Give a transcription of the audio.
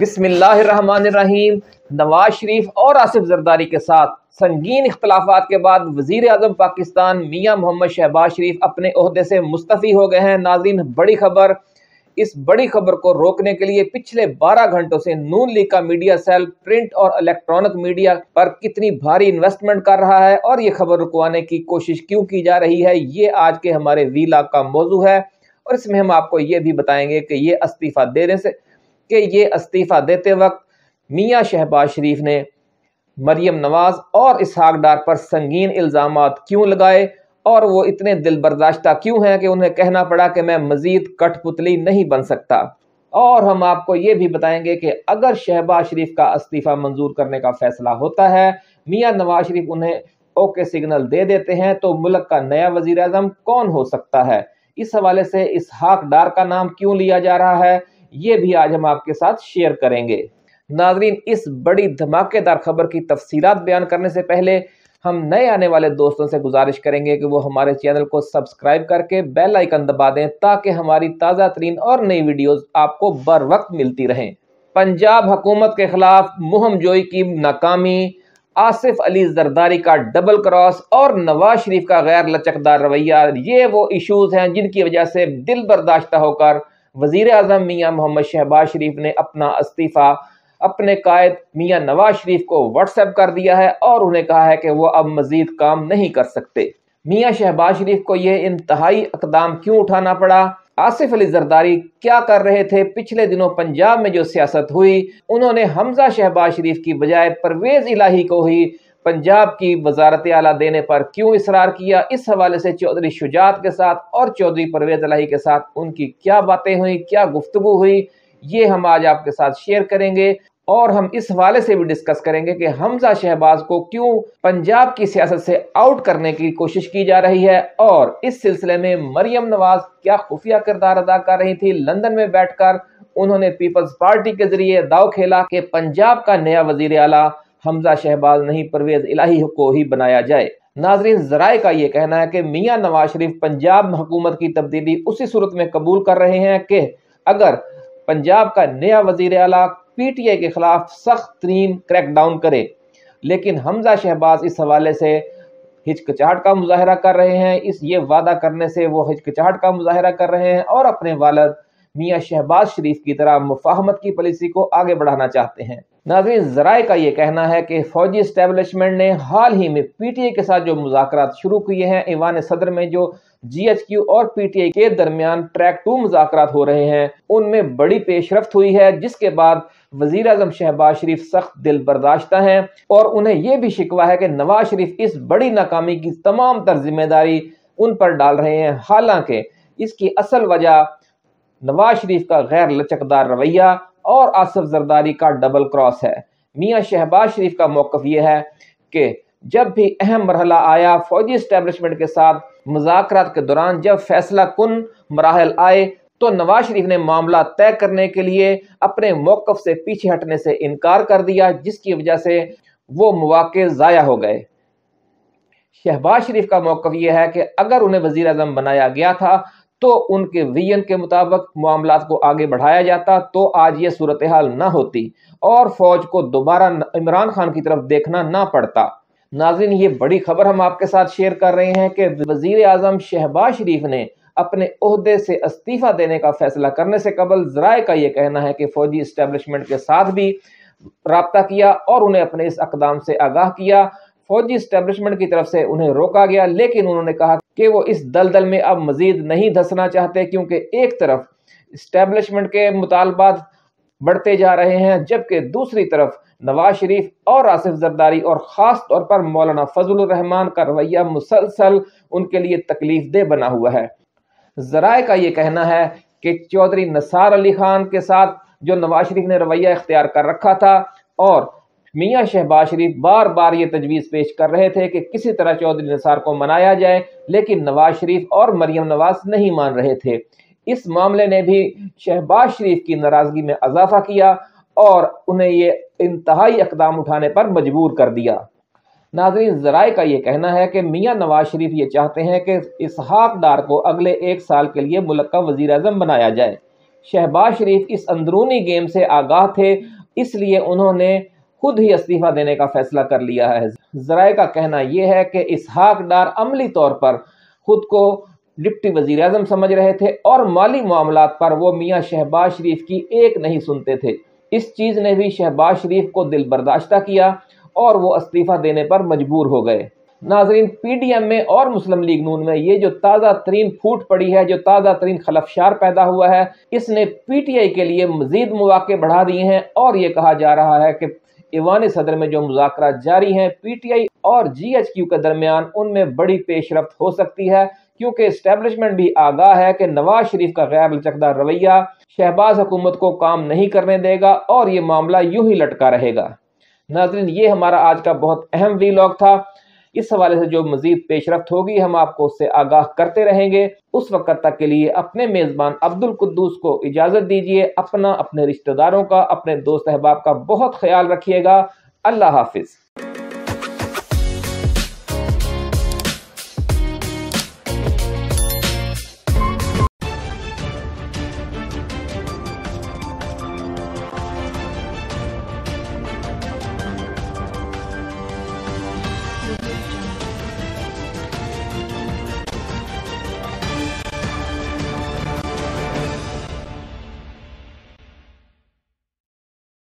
बिस्मिल्लाम नवाज शरीफ और आसिफ जरदारी के साथ संगीन इख्तलाफात के बाद वजीर अजम पाकिस्तान मियाँ मोहम्मद शहबाज शरीफ अपने अहदे से मुस्तफ़ी हो गए हैं नाजिन बड़ी खबर इस बड़ी खबर को रोकने के लिए पिछले 12 घंटों से नून लीग का मीडिया सेल प्रिंट और इलेक्ट्रॉनिक मीडिया पर कितनी भारी इन्वेस्टमेंट कर रहा है और ये खबर रुकवाने की कोशिश क्यों की जा रही है ये आज के हमारे वी का मौजू है और इसमें हम आपको ये भी बताएंगे कि ये इस्तीफा देने से कि ये इस्तीफ़ा देते वक्त मियाँ शहबाज शरीफ ने मरियम नवाज़ और इसहाक डार पर संगीन इल्ज़ाम क्यों लगाए और वो इतने दिल बर्दाश्ता क्यों हैं कि उन्हें कहना पड़ा कि मैं मज़ीद कठपुतली नहीं बन सकता और हम आपको ये भी बताएंगे कि अगर शहबाज शरीफ का इस्तीफ़ा मंजूर करने का फ़ैसला होता है मियाँ नवाज शरीफ उन्हें ओके सिग्नल दे देते हैं तो मुल्क का नया वजीर अजम कौन हो सकता है इस हवाले से इसहाक डार का नाम क्यों लिया जा रहा है ये भी आज हम आपके साथ शेयर करेंगे नाजरीन इस बड़ी धमाकेदार खबर की तफसीत बयान करने से पहले हम नए आने वाले दोस्तों से गुजारिश करेंगे कि वो हमारे चैनल को सब्सक्राइब करके बेल आइकन दबा दें ताकि हमारी ताज़ा तरीन और नई वीडियोस आपको बर वक्त मिलती रहें पंजाब हुकूमत के खिलाफ मुहम जोई की नाकामी आसिफ अली जरदारी का डबल क्रॉस और नवाज शरीफ का गैर लचकदार रवैया ये वो इश्यूज़ हैं जिनकी वजह से दिल बर्दाश्त होकर वजीर अजम मियाँ मोहम्मद शहबाज शरीफ ने अपना इस्तीफ़ा अपने कायद मियाँ नवाज शरीफ को व्हाट्सएप कर दिया है और उन्हें कहा है कि वह अब मज़ीद काम नहीं कर सकते मियाँ शहबाज शरीफ को यह इंतहाई अकदाम क्यों उठाना पड़ा आसिफ अली जरदारी क्या कर रहे थे पिछले दिनों पंजाब में जो सियासत हुई उन्होंने हमजा शहबाज शरीफ की बजाय परवेज इलाही को ही पंजाब की वजारत आला देने पर क्यों इसरार किया इस हवाले से चौधरी शुजात के साथ और चौधरी परवेज अलाही के साथ उनकी क्या बातें हुई क्या गुफ्तु हुई ये हम आज आपके साथ शेयर करेंगे और हम इस हवाले से भी डिस्कस करेंगे कि हमजा शहबाज को क्यों पंजाब की सियासत से आउट करने की कोशिश की जा रही है और इस सिलसिले में मरियम नवाज क्या खुफिया किरदार अदा कर रही थी लंदन में बैठकर उन्होंने पीपल्स पार्टी के जरिए दाव खेला कि पंजाब का नया वजीर आला हमजा शहबाज नहीं परवेज इलाही को ही बनाया जाए नाजरीन जराए का ये कहना है कि मियाँ नवाज शरीफ पंजाब हुकूमत की तब्दीली उसी सूरत में कबूल कर रहे हैं कि अगर पंजाब का नया वजीर अला पी टी आई के खिलाफ सख्त तरीन क्रैकडाउन करे लेकिन हमजा शहबाज इस हवाले से हिचकचाहट का मुजाहरा कर रहे हैं इस ये वादा करने से वो हिचकचाहट का मुजाहरा कर रहे हैं और अपने वालद मियाँ शहबाज शरीफ की तरह मुफाहमत की पॉलिसी को आगे बढ़ाना चाहते हैं नाजरीन जराए का ये कहना है कि फौजी इस्टेबलिशमेंट ने हाल ही में पी टी आई के साथ जो मुजाकर शुरू किए हैं ईवान सदर में जो जी एच क्यू और पी टी के दरमियान ट्रैक टू मुजाकर हो रहे हैं उनमें बड़ी पेशरफ हुई है जिसके बाद वजीर अजम शहबाज शरीफ सख्त दिल बर्दाश्ता हैं और उन्हें यह भी शिकवा है कि नवाज शरीफ इस बड़ी नाकामी की तमाम तर जिम्मेदारी उन पर डाल रहे हैं हालांकि इसकी असल वजह नवाज शरीफ का गैर लचकदार रवैया और आसफ जरदारी का डबल क्रॉस है मियाँ शहबाज शरीफ का मौकफ यह है कि जब भी अहम मरहला आया फौजी इस्टेबलिशमेंट के साथ मुजाकर के दौरान जब फैसला कन मराहल आए तो नवाज शरीफ ने मामला तय करने के लिए अपने मौकफ से पीछे हटने से इनकार कर दिया जिसकी वजह से वो मौके ज़ाया हो गए शहबाज शरीफ का मौकफ यह है कि अगर उन्हें वजीर अजम बनाया गया था तो उनके विजन के मुताबिक मामला को आगे बढ़ाया जाता तो आज ये सूरत हाल ना होती और फौज को दोबारा इमरान खान की तरफ देखना ना पड़ता नाजिन ये बड़ी खबर हम आपके साथ शेयर कर रहे हैं कि वजीर आजम शहबाज शरीफ ने अपने अहदे से इस्तीफ़ा देने का फैसला करने से कबल जराए का ये कहना है कि फौजी इस्टेबलिशमेंट के साथ भी रबता किया और उन्हें अपने इस अकदाम से आगाह किया फौजी इस्टेबलिशमेंट की तरफ से उन्हें रोका गया लेकिन उन्होंने कहा कि वो इस दलदल में अब मज़ीद नहीं धंसना चाहते क्योंकि एक तरफ इस्टेबलिशमेंट के मुतालबात बढ़ते जा रहे हैं जबकि दूसरी तरफ नवाज शरीफ और आसिफ जरदारी और ख़ास तौर पर मौलाना फजल रहमान का रवैया मुसलसल उनके लिए तकलीफ दे बना हुआ है जराए का ये कहना है कि चौधरी नसार अली खान के साथ जो नवाज शरीफ ने रवैया इख्तियार कर रखा था और मियाँ शहबाज शरीफ बार बार ये तजवीज़ पेश कर रहे थे कि किसी तरह चौधरी नसार को मनाया जाए लेकिन नवाज शरीफ और मरियम नवाज नहीं मान रहे थे इस मामले ने भी शहबाज शरीफ की नाराज़गी में अजाफा किया और उन्हें ये इंतहाई इकदाम उठाने पर मजबूर कर दिया नाजरीन जराए का ये कहना है कि मियाँ नवाज शरीफ ये चाहते हैं कि इसहाक डार को अगले एक साल के लिए मुल्क का वजी अजम बनाया जाए शहबाज शरीफ इस अंदरूनी गेम से आगाह थे इसलिए उन्होंने खुद ही इस्तीफा देने का फैसला कर लिया है जराए का कहना यह है कि इसहाकडार अमली तौर पर खुद को डिप्टी वजीर अजम समझ रहे थे और माली मामला पर वो मियाँ शहबाज शरीफ की एक नहीं सुनते थे इस चीज़ ने भी शहबाज शरीफ को दिल बर्दाश्त किया और वो इस्तीफ़ा देने पर मजबूर हो गए नाजरीन पी डी एम में और मुस्लिम लीग नून में ये जो ताज़ा तरीन फूट पड़ी है जो ताज़ा तरीन खलफशार पैदा हुआ है इसने पी टी आई के लिए मजीद मौाक़े बढ़ा दिए हैं और ये कहा जा रहा है कि ईवान सदर में जो मुजाकर जारी हैं पी टी आई और जी एच क्यू के दरमियान उनमें बड़ी पेशरफ हो सकती है क्योंकि इस्टेबलिशमेंट भी आगाह है कि नवाज शरीफ का गैर लचकदार रवैया शहबाज हुकूमत को काम नहीं करने देगा और ये मामला यूं ही लटका रहेगा नाजरीन ये हमारा आज का बहुत अहम वीलॉग था इस हवाले से जो मजीद पेशरफ होगी हम आपको उससे आगाह करते रहेंगे उस वक्त तक के लिए अपने मेज़बान अब्दुल कुद्दूस को इजाज़त दीजिए अपना अपने रिश्तेदारों का अपने दोस्त अहबाब का बहुत ख्याल रखिएगा अल्लाह हाफिज़